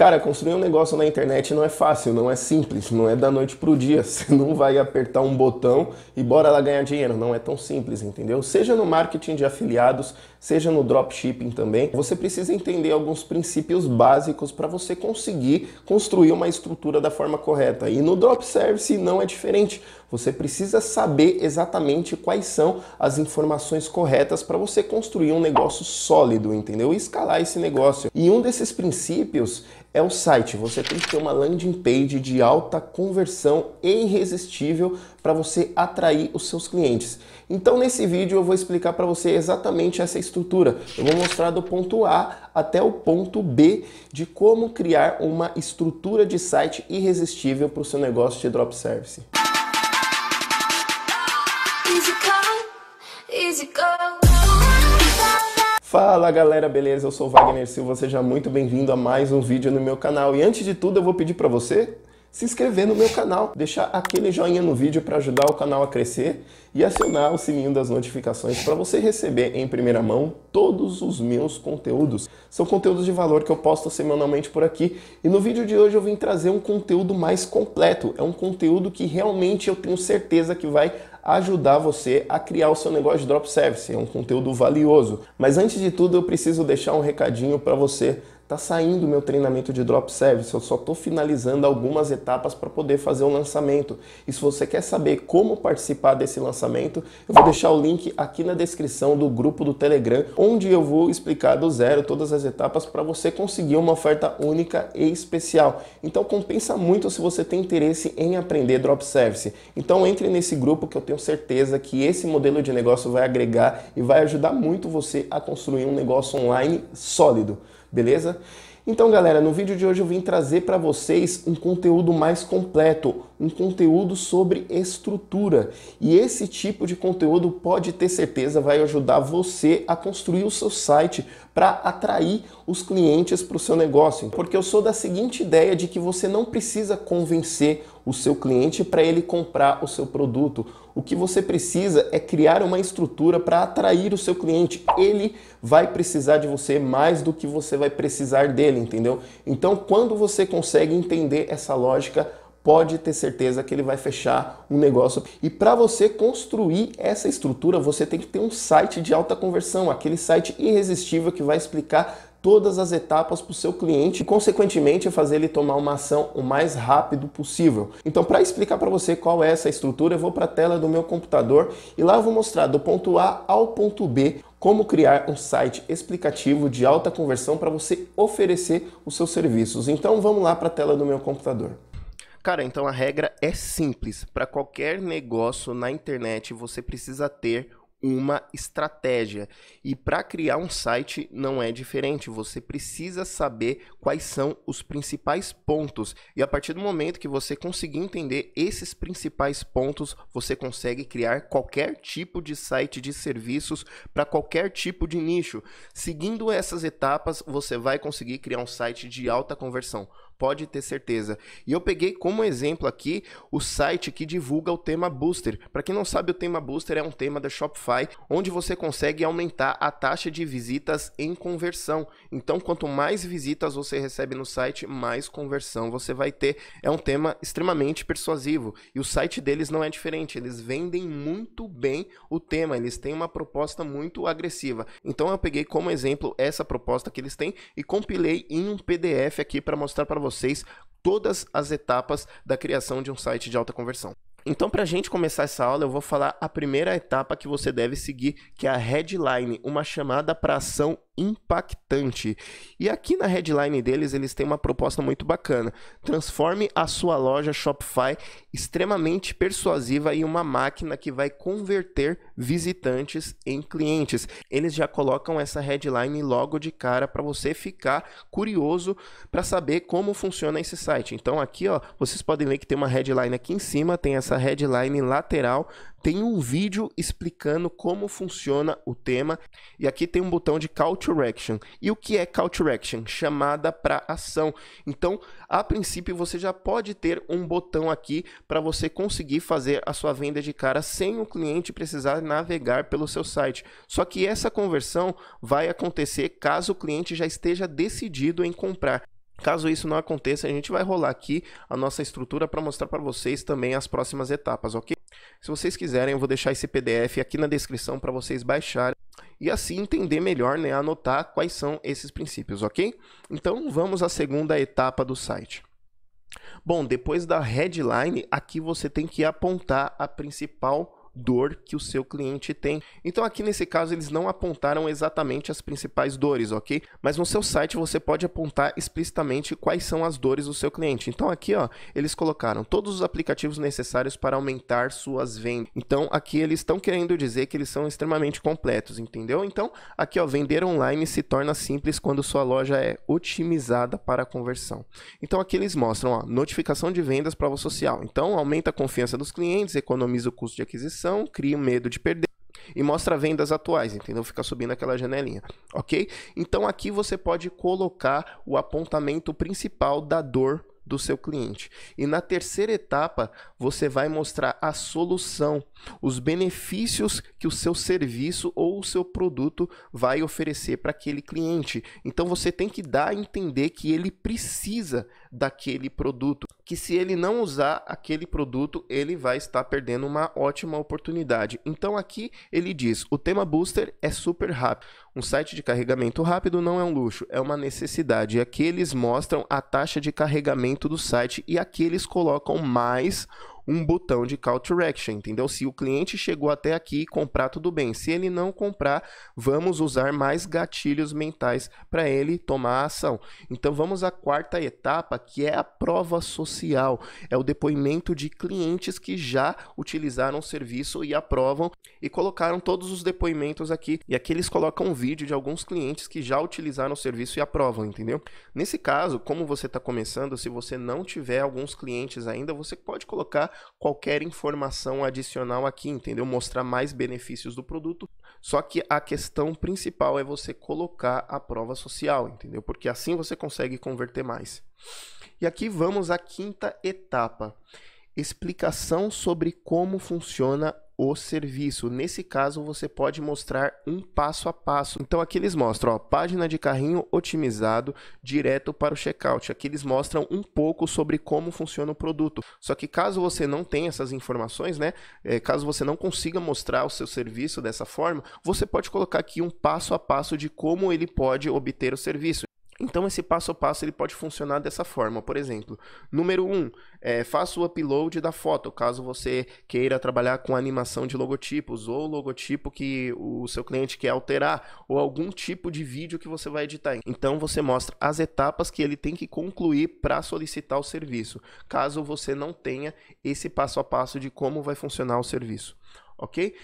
Cara, construir um negócio na internet não é fácil, não é simples, não é da noite pro dia. Você não vai apertar um botão e bora lá ganhar dinheiro. Não é tão simples, entendeu? Seja no marketing de afiliados, seja no dropshipping também, você precisa entender alguns princípios básicos para você conseguir construir uma estrutura da forma correta. E no drop service não é diferente. Você precisa saber exatamente quais são as informações corretas para você construir um negócio sólido, entendeu? E escalar esse negócio. E um desses princípios é o site. Você tem que ter uma landing page de alta conversão e irresistível para você atrair os seus clientes. Então nesse vídeo eu vou explicar para você exatamente essa estrutura. Eu vou mostrar do ponto A até o ponto B de como criar uma estrutura de site irresistível para o seu negócio de drop service. Fala galera, beleza? Eu sou Wagner Silva, seja muito bem-vindo a mais um vídeo no meu canal. E antes de tudo, eu vou pedir para você se inscrever no meu canal, deixar aquele joinha no vídeo para ajudar o canal a crescer e acionar o sininho das notificações para você receber em primeira mão todos os meus conteúdos. São conteúdos de valor que eu posto semanalmente por aqui e no vídeo de hoje eu vim trazer um conteúdo mais completo, é um conteúdo que realmente eu tenho certeza que vai ajudar você a criar o seu negócio de drop service. É um conteúdo valioso. Mas antes de tudo, eu preciso deixar um recadinho para você Tá saindo meu treinamento de drop service, eu só estou finalizando algumas etapas para poder fazer o um lançamento. E se você quer saber como participar desse lançamento, eu vou deixar o link aqui na descrição do grupo do Telegram, onde eu vou explicar do zero todas as etapas para você conseguir uma oferta única e especial. Então compensa muito se você tem interesse em aprender drop service. Então entre nesse grupo que eu tenho certeza que esse modelo de negócio vai agregar e vai ajudar muito você a construir um negócio online sólido beleza? Então, galera, no vídeo de hoje eu vim trazer para vocês um conteúdo mais completo, um conteúdo sobre estrutura. E esse tipo de conteúdo pode ter certeza vai ajudar você a construir o seu site para atrair os clientes para o seu negócio. Porque eu sou da seguinte ideia de que você não precisa convencer o seu cliente para ele comprar o seu produto. O que você precisa é criar uma estrutura para atrair o seu cliente. Ele vai precisar de você mais do que você vai precisar dele, entendeu? Então, quando você consegue entender essa lógica, pode ter certeza que ele vai fechar um negócio. E para você construir essa estrutura, você tem que ter um site de alta conversão, aquele site irresistível que vai explicar todas as etapas para o seu cliente e, consequentemente, fazer ele tomar uma ação o mais rápido possível. Então, para explicar para você qual é essa estrutura, eu vou para a tela do meu computador e lá eu vou mostrar do ponto A ao ponto B como criar um site explicativo de alta conversão para você oferecer os seus serviços. Então, vamos lá para a tela do meu computador. Cara, então a regra é simples. Para qualquer negócio na internet, você precisa ter uma estratégia. E para criar um site não é diferente, você precisa saber quais são os principais pontos. E a partir do momento que você conseguir entender esses principais pontos, você consegue criar qualquer tipo de site de serviços para qualquer tipo de nicho. Seguindo essas etapas, você vai conseguir criar um site de alta conversão pode ter certeza. E eu peguei como exemplo aqui o site que divulga o tema Booster. Para quem não sabe, o tema Booster é um tema da Shopify onde você consegue aumentar a taxa de visitas em conversão. Então, quanto mais visitas você recebe no site, mais conversão você vai ter. É um tema extremamente persuasivo e o site deles não é diferente. Eles vendem muito bem o tema, eles têm uma proposta muito agressiva. Então, eu peguei como exemplo essa proposta que eles têm e compilei em um PDF aqui para mostrar para vocês vocês todas as etapas da criação de um site de alta conversão. Então, para a gente começar essa aula, eu vou falar a primeira etapa que você deve seguir, que é a headline, uma chamada para ação impactante. E aqui na headline deles, eles têm uma proposta muito bacana. Transforme a sua loja Shopify extremamente persuasiva em uma máquina que vai converter visitantes em clientes. Eles já colocam essa headline logo de cara para você ficar curioso para saber como funciona esse site. Então aqui, ó, vocês podem ver que tem uma headline aqui em cima, tem essa headline lateral tem um vídeo explicando como funciona o tema e aqui tem um botão de Call to Action. E o que é Call to Action? Chamada para ação. Então, a princípio você já pode ter um botão aqui para você conseguir fazer a sua venda de cara sem o cliente precisar navegar pelo seu site. Só que essa conversão vai acontecer caso o cliente já esteja decidido em comprar. Caso isso não aconteça, a gente vai rolar aqui a nossa estrutura para mostrar para vocês também as próximas etapas, ok? Se vocês quiserem, eu vou deixar esse PDF aqui na descrição para vocês baixarem e assim entender melhor, né, anotar quais são esses princípios, ok? Então vamos à segunda etapa do site. Bom, depois da headline, aqui você tem que apontar a principal dor que o seu cliente tem. Então aqui nesse caso eles não apontaram exatamente as principais dores, ok? Mas no seu site você pode apontar explicitamente quais são as dores do seu cliente. Então aqui, ó, eles colocaram todos os aplicativos necessários para aumentar suas vendas. Então aqui eles estão querendo dizer que eles são extremamente completos, entendeu? Então aqui, ó, vender online se torna simples quando sua loja é otimizada para conversão. Então aqui eles mostram, ó, notificação de vendas prova social. Então aumenta a confiança dos clientes, economiza o custo de aquisição cria um medo de perder e mostra vendas atuais, entendeu? Fica subindo aquela janelinha, ok? Então aqui você pode colocar o apontamento principal da dor do seu cliente. E na terceira etapa, você vai mostrar a solução, os benefícios que o seu serviço ou o seu produto vai oferecer para aquele cliente. Então você tem que dar a entender que ele precisa daquele produto. Que se ele não usar aquele produto, ele vai estar perdendo uma ótima oportunidade. Então aqui ele diz: o tema booster é super rápido. Um site de carregamento rápido não é um luxo, é uma necessidade. E aqui eles mostram a taxa de carregamento do site e aqui eles colocam mais um botão de call to action, entendeu? Se o cliente chegou até aqui e comprar, tudo bem. Se ele não comprar, vamos usar mais gatilhos mentais para ele tomar a ação. Então vamos à quarta etapa, que é a prova social. É o depoimento de clientes que já utilizaram o serviço e aprovam e colocaram todos os depoimentos aqui. E aqui eles colocam um vídeo de alguns clientes que já utilizaram o serviço e aprovam, entendeu? Nesse caso, como você está começando, se você não tiver alguns clientes ainda, você pode colocar qualquer informação adicional aqui, entendeu? Mostrar mais benefícios do produto. Só que a questão principal é você colocar a prova social, entendeu? Porque assim você consegue converter mais. E aqui vamos à quinta etapa explicação sobre como funciona o serviço. Nesse caso, você pode mostrar um passo a passo. Então, aqui eles mostram, a página de carrinho otimizado direto para o checkout. Aqui eles mostram um pouco sobre como funciona o produto. Só que caso você não tenha essas informações, né, é, caso você não consiga mostrar o seu serviço dessa forma, você pode colocar aqui um passo a passo de como ele pode obter o serviço. Então esse passo a passo ele pode funcionar dessa forma, por exemplo. Número 1, um, é, faça o upload da foto, caso você queira trabalhar com animação de logotipos ou logotipo que o seu cliente quer alterar ou algum tipo de vídeo que você vai editar. Então você mostra as etapas que ele tem que concluir para solicitar o serviço, caso você não tenha esse passo a passo de como vai funcionar o serviço, ok?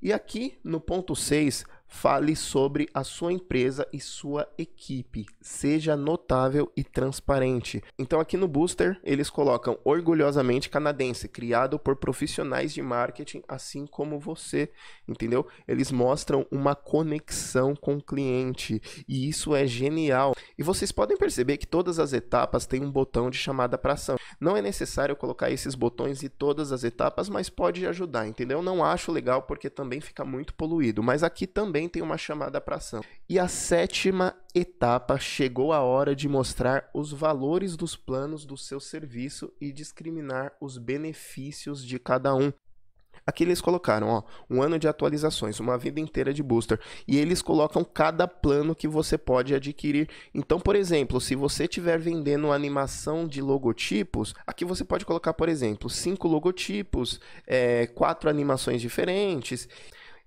E aqui no ponto 6, Fale sobre a sua empresa e sua equipe. Seja notável e transparente. Então, aqui no Booster, eles colocam orgulhosamente canadense, criado por profissionais de marketing, assim como você. Entendeu? Eles mostram uma conexão com o cliente e isso é genial. E vocês podem perceber que todas as etapas têm um botão de chamada para ação. Não é necessário colocar esses botões em todas as etapas, mas pode ajudar, entendeu? Não acho legal porque também fica muito poluído, mas aqui também também tem uma chamada para ação. E a sétima etapa chegou a hora de mostrar os valores dos planos do seu serviço e discriminar os benefícios de cada um. Aqui eles colocaram, ó, um ano de atualizações, uma vida inteira de booster. E eles colocam cada plano que você pode adquirir. Então, por exemplo, se você estiver vendendo animação de logotipos, aqui você pode colocar, por exemplo, cinco logotipos, é, quatro animações diferentes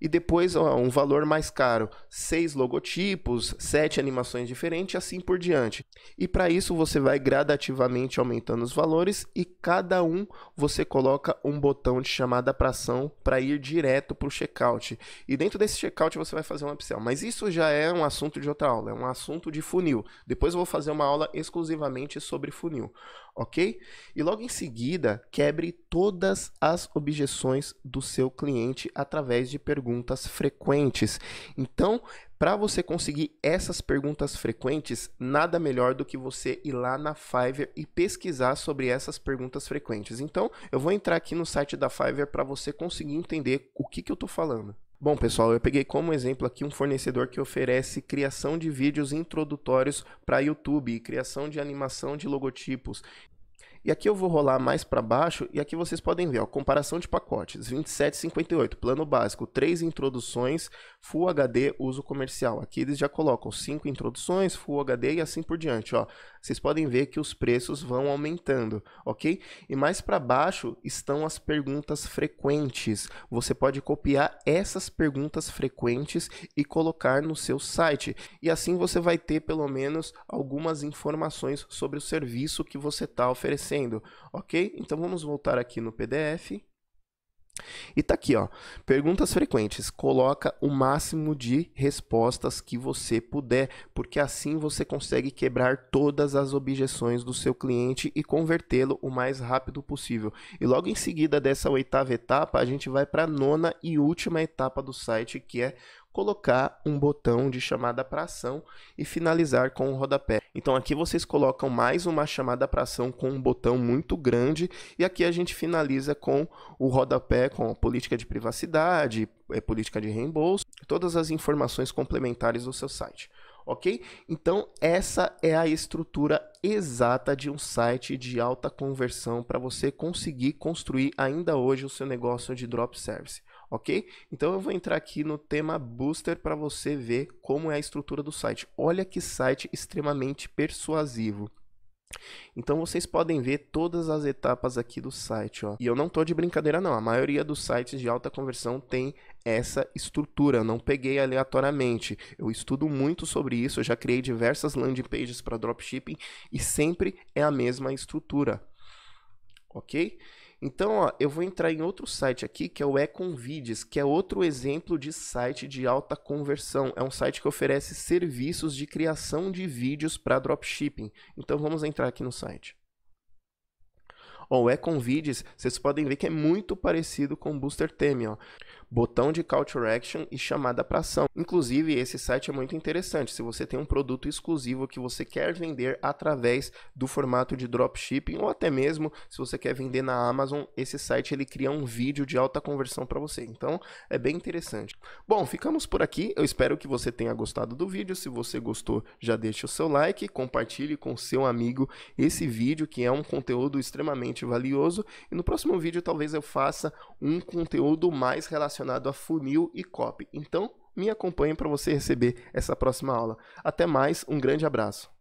e depois ó, um valor mais caro, seis logotipos, sete animações diferentes, assim por diante. E para isso você vai gradativamente aumentando os valores e cada um você coloca um botão de chamada para ação para ir direto para o checkout. E dentro desse checkout você vai fazer um upsell, mas isso já é um assunto de outra aula, é um assunto de funil. Depois eu vou fazer uma aula exclusivamente sobre funil ok? E logo em seguida, quebre todas as objeções do seu cliente através de perguntas frequentes. Então, para você conseguir essas perguntas frequentes, nada melhor do que você ir lá na Fiverr e pesquisar sobre essas perguntas frequentes. Então, eu vou entrar aqui no site da Fiverr para você conseguir entender o que, que eu estou falando. Bom, pessoal, eu peguei como exemplo aqui um fornecedor que oferece criação de vídeos introdutórios para YouTube, criação de animação de logotipos. E aqui eu vou rolar mais para baixo e aqui vocês podem ver, ó, comparação de pacotes, 27,58, plano básico, 3 introduções, Full HD, uso comercial. Aqui eles já colocam 5 introduções, Full HD e assim por diante, ó. Vocês podem ver que os preços vão aumentando, ok? E mais para baixo estão as perguntas frequentes. Você pode copiar essas perguntas frequentes e colocar no seu site. E assim você vai ter pelo menos algumas informações sobre o serviço que você está oferecendo acontecendo, ok? Então vamos voltar aqui no PDF. E tá aqui, ó. Perguntas frequentes. Coloca o máximo de respostas que você puder, porque assim você consegue quebrar todas as objeções do seu cliente e convertê-lo o mais rápido possível. E logo em seguida dessa oitava etapa, a gente vai para a nona e última etapa do site, que é colocar um botão de chamada para ação e finalizar com um rodapé. Então aqui vocês colocam mais uma chamada para ação com um botão muito grande e aqui a gente finaliza com o rodapé com a política de privacidade, é, política de reembolso, todas as informações complementares do seu site ok? Então, essa é a estrutura exata de um site de alta conversão para você conseguir construir ainda hoje o seu negócio de drop service ok? Então eu vou entrar aqui no tema booster para você ver como é a estrutura do site. Olha que site extremamente persuasivo. Então vocês podem ver todas as etapas aqui do site, ó. E eu não tô de brincadeira não, a maioria dos sites de alta conversão tem essa estrutura, eu não peguei aleatoriamente. Eu estudo muito sobre isso, eu já criei diversas landing pages para dropshipping e sempre é a mesma estrutura. OK? Então, ó, eu vou entrar em outro site aqui, que é o Econvides, que é outro exemplo de site de alta conversão. É um site que oferece serviços de criação de vídeos para dropshipping. Então, vamos entrar aqui no site. Ó, o Econvides, vocês podem ver que é muito parecido com o Booster Theme, ó botão de call to action e chamada para ação. Inclusive, esse site é muito interessante se você tem um produto exclusivo que você quer vender através do formato de dropshipping ou até mesmo se você quer vender na Amazon, esse site ele cria um vídeo de alta conversão para você. Então, é bem interessante. Bom, ficamos por aqui. Eu espero que você tenha gostado do vídeo. Se você gostou, já deixe o seu like, compartilhe com seu amigo esse vídeo que é um conteúdo extremamente valioso e no próximo vídeo talvez eu faça um conteúdo mais relacionado relacionado a funil e copy. Então, me acompanhe para você receber essa próxima aula. Até mais, um grande abraço.